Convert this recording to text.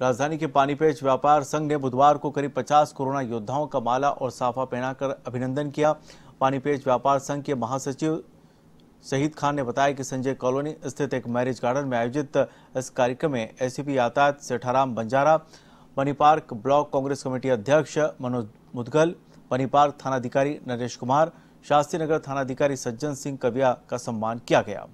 राजधानी के पानीपेच व्यापार संघ ने बुधवार को करीब 50 कोरोना योद्धाओं का माला और साफा पहनाकर अभिनंदन किया पानीपेच व्यापार संघ के महासचिव शहीद खान ने बताया कि संजय कॉलोनी स्थित एक मैरिज गार्डन में आयोजित इस कार्यक्रम में एसीपी यातायात सेठाराम बंजारा पनीपार्क ब्लॉक कांग्रेस कमेटी अध्यक्ष मनोज मुदगल पनीपार्क थानाधिकारी नरेश कुमार शास्त्री नगर थानाधिकारी सज्जन सिंह कविया का सम्मान किया गया